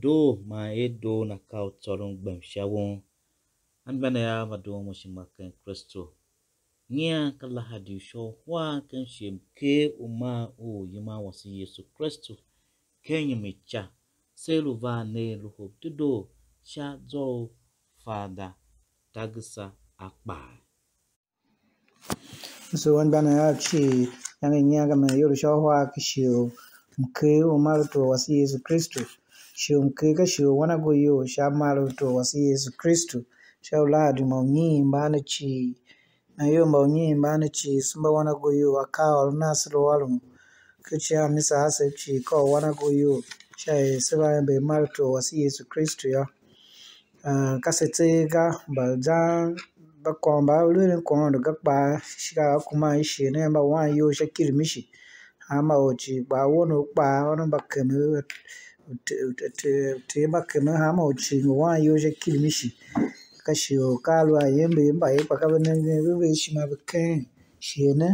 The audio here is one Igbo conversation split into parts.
do ma geɖea do na naka wòtɔ ɖe ŋugbem siawo anbana ya maɖewo musi maken kristo nyia kala hadisho wa kan shim ke uma o yima wasi yesu kristo kenyi mecha seluva ne luho do sha zo fada tagsa akpa so anbana ya chi yang nyia yoro yorusho wa kishio wasi yesu kristu shomkiga shi wana goyo sha marutwo wasi yesu kristu sha uladi maunyimba na chi na yo maunyimba na chi sumba wana goyo akawa walum kuchi ya misa hasa chi kwa wana goyo sha yeseba be marutwo wasi yesu kristu ya uh, kasetega mba bakomba ulwene kondo gakba shika kuma ishi ne ba wan sha kirimishi. ama oji gba wono kpa wono bakeme te bakeme ama oji wa yoje kilmishi kashi o kalwa yembe yemba yemba kabene bebe shima beken shene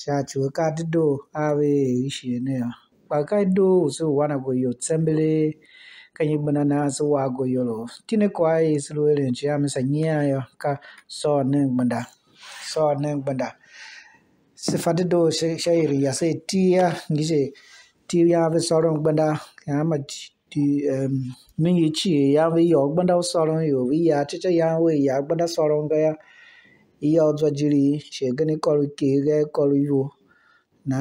shachi we kadido ave shene ya bakaido so wana go yo tsembele kanyi gbana na so wa go yo lo tine kwa yi e, so lo ele nchi amisa nyia yo ka so ne gbanda so ne gbanda sifati doo shairi yase tiya ngije ti yavi sorong gbanda yama ti min yi chi yavi yo gbanda sorong yo iya ya chicha yavi ya gbanda sorong ga ya iya ọzọ jiri shegani kọlu kege kọlu e, yo na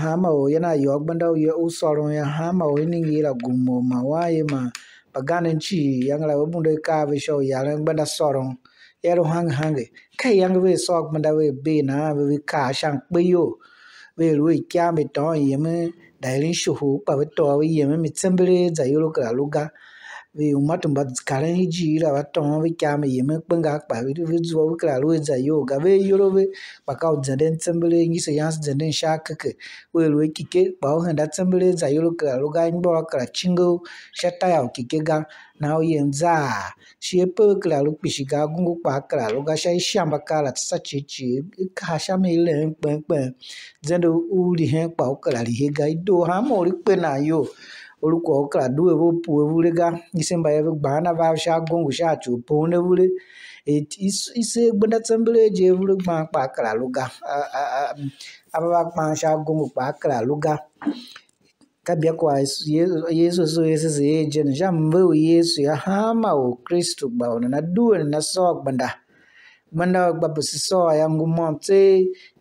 hama o yana yo gbanda ya u sorong hama o ni yi la gumo ma waye ma baganin chi yangla wabunde ka vi sho yalan gbanda sorong เอรหังหังเกแค่ยังวิสอกมันได้วิบีนะวิวิคาช่างปโยเวรู้อีกแก่ไม่ต้องยิ่งมันได้ริชูหูปะเวตัวเวยิ่งมันมิจฉาบริจายุโลกาลูกา wei wuma tumba karen hiji ira wa tonga wei kiamu yeme kpenga akpa wei wei zuwa wei kira wei za yoga wei yoro wei baka wu zenden tsembele ngiso yansi zenden shaa keke wei wei kike ba wu henda tsembele za yoro kira luga ingbo wa kira chingo shata ya kike ga na wu yen za shi epe wei kira lu kpishi ga gungu kpa kira luga shai shiamba kala tsa chichi kaha shami ile kpen kpen zende wu li hen kpa wu kira li hega ido hama wu li kpena yoo orúkọ kra ɖo eƒe po evule ga ise ba eƒe gba na va sia gɔn wosia atso po ne vule eti ise gbɛna tɛnbele dze evule gba kpa kra lo ga ava va gba sia gɔn wo kpa kra lo ga kabia kwa yesu so yesu se ye dze ne jambe wo yesu ya hama wo kristu gba wo na do na sɔ gbɛnda gbɛnda gba bosi sɔ ya ŋgumɔ te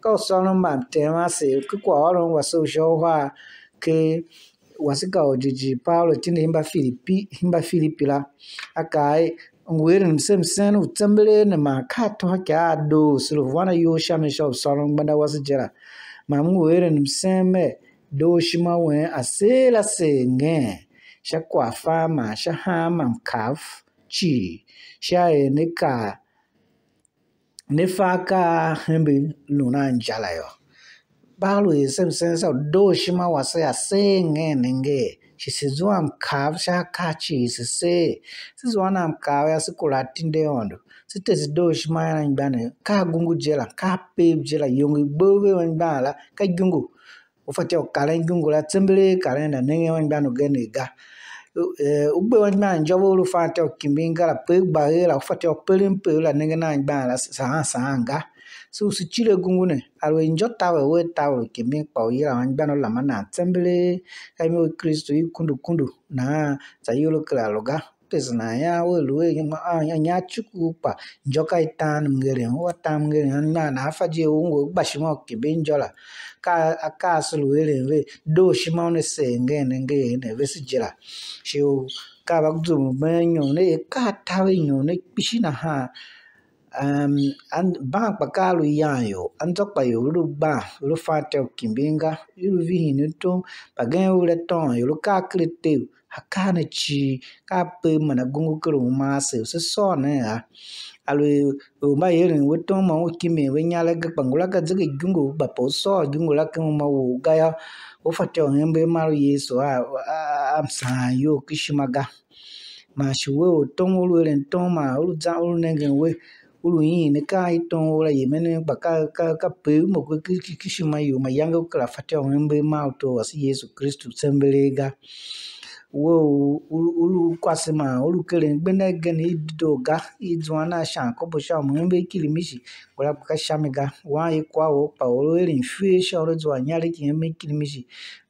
ka o sɔrɔ ma tɛ ma se kekɔ ɔrɔ wa so sɔ hɔ ke. wasikao cici paulo cinde himbafilipi himbafilipi la akai nguwere ni mse msenu utsambile ni makato haki adu silufuwana yosha misha usalo mbanda wasijera mamungu were ni mseme doshi mawe asela senge sha kwa fama sha hama mkafu chi sha eneka nefaka hembi luna njala yo barlo yise msense do shima wase ya se nge nenge chisizwa mkav sha kachi sise sizwa na mkav ya sikola tinde ondo site zido shima ya na nyibane ka gungu jela ka pep jela yungu bobe wa nyibala ka gungu ufati ya ukale gungu la tembele kalenda nenge wa nyibane ugeni ga ugbe eh, wani maa njɔ be wolo fãa tɛ kimbi nga la pe gba ye la fɔ tɛ pele pe la nege na gba la sãã sãã nga so su tsi le gungu ne alo njɔ ta wɛ wo ta wɛ kimbi kpa o ye la wani gba no lama na tsembele emi wo kristu yi kundu kundu na za yolo kele aloga. na ya welu ege ma anya chukwu kpa njoka itan ngere wata ngere na na afaje ungo bashima kibe njola ka akasulu wele we do shima ne senge ne nge ne vesijira shio ka bagdu menyo ne ka tawe nyo ne pishina ha um an ba pakalu yayo antokpa yo lu ba lu fate kimbinga lu vihinu to pagen ule ton yo lu kakrete hakanachi kape mana gongo kero mase se so ne a alu ma yere we to ma o kime we nyala ga pangula ga zege gungo ba po so gungo la kemo ma wo ga ya o fate o hembe ma ro yesu a am sa yo kishimaga ma shuwe o tongo lu ren toma ulu za ulu nenge we ulu yi ne ka iton ora yemene ba ka ka ka pe mo ko kishima yo ma yango kala fate o hembe ma to asi yesu kristu sembelega uwe olukwasịma olukere mgbenege na ididoga izu anasha akọpụsha omume ikilimishi gwara kwakashamiga waikwa ukpa olweri mfyesha olodzwa nyari kiheme ikilimishi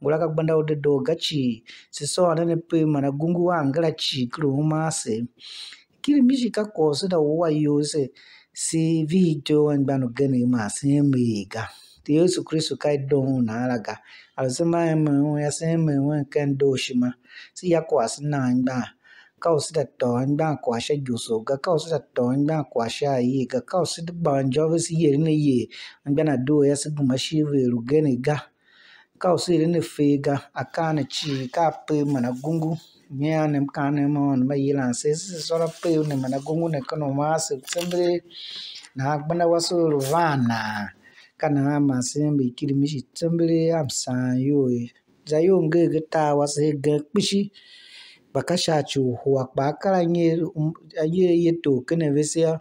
gwara kagbanda udidoga chi siso anene pe mana gungu wangala chi kiluhumase ikilimishi kakose da uwa yose si vito wanbano gene mase mega Yesu Kristo kaidom unaalaga alisema emeŋu yasema eŋu kendo shima si ya ko asi na anyigba kao si da tɔ anyigba ko asha gyoso ga kao si da tɔ anyigba ko asha ga kao si da ba anjɔ bi si yeri ne ye anyigba na do yasi guma shi veru gene ga kao si yeri ne fe ga aka ne chi ka pe mana gungu nyea ne ka ne mo ne ma yila se si sora pe ne mana gungu ne kono ma se sembre na agbana wasu vana kana ŋa masinli kirimishi timbili hamsayoi e. zayon gi gitaawa sihi gili kpishi ba um, ka shaachi o huwa kpaa ka a yili yiriti o kini visiya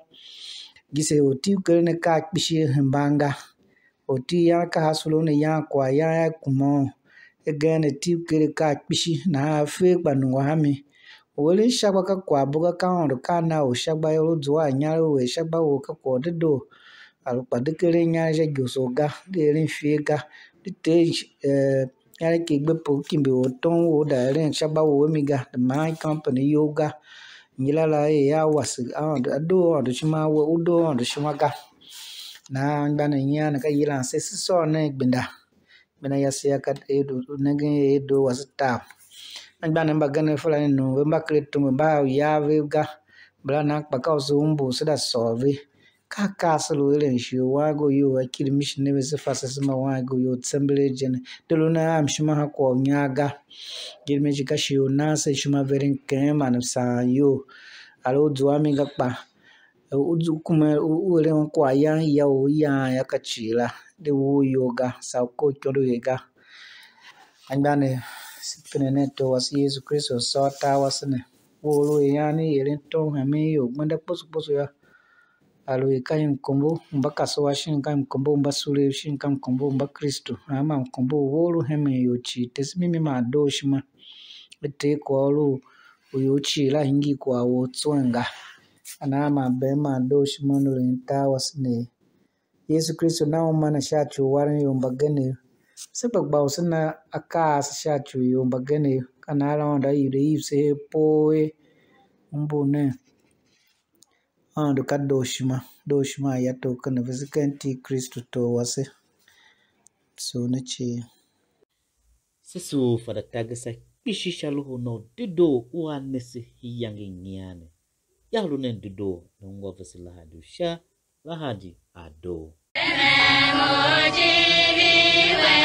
gise o ti gilini ka a kpishi hin banga o ti yana ka ha solo ni ya ko a yaa ya kumao e gilini ti gili ka a kpishi na ha fee gba niŋɔ ha mi wolin shagba ka ko a boga ka ŋɔni ka a naai o shagba yɛlo duwa a nyari o shagba wo ka ko di da alukpa dekere nyare dze dzozo ga de eri fie ga de te eh, nyare ke gbe po kimbe wo tɔn wo da eri saba wo mi ga de mana company yo ga nyila la ye ya wasi ado ɔdo shima wo odo ɔdo shima ga na gba ne nya ne ka yila se sisɔ ne gbenda gbenda ya se ya ka edo nege edo wasi taa agba ne ba gane fulani nu be ba kiri tumu ba ya ve ga bla na kpa ka wo se wo sɔ ve. kakasl irin shi wago yo akil mishi ne bese fasa sima wago yo tsembele jene dolo na am shima hako nyaga gilme jika shi yo nasa shima verin kema na sa yo alo duwa mi gakpa uzu kuma ure wa kwa ya ya o ya ya kachila de o yoga sa ko o yoga andane sipene ne to wasi Yesu Kristo sota wasne wo lo yani yelen to hame yo manda posu posu ya Aloe ka mkombo mba kasowa shinka mkombo mba sule shinka mkombo mba Kristo ama mkombo wolu heme yochi tesi mimi madoshima ete kwa olu uyochi e la hingi kwa wotswanga anama bema doshima nulenta wasne Yesu Kristo nao mana shachu warin yomba gene sebak bawo sina akas shachu yomba gene yire poe mbune onduka doshima doshima yatoka nevezeka antikristu towase soneche sesu fada gasa kishi shaluhu na dido uanese hiyangi ya yalu ne dido ngwa fasi lahadu sha lahadi ado Moji viwe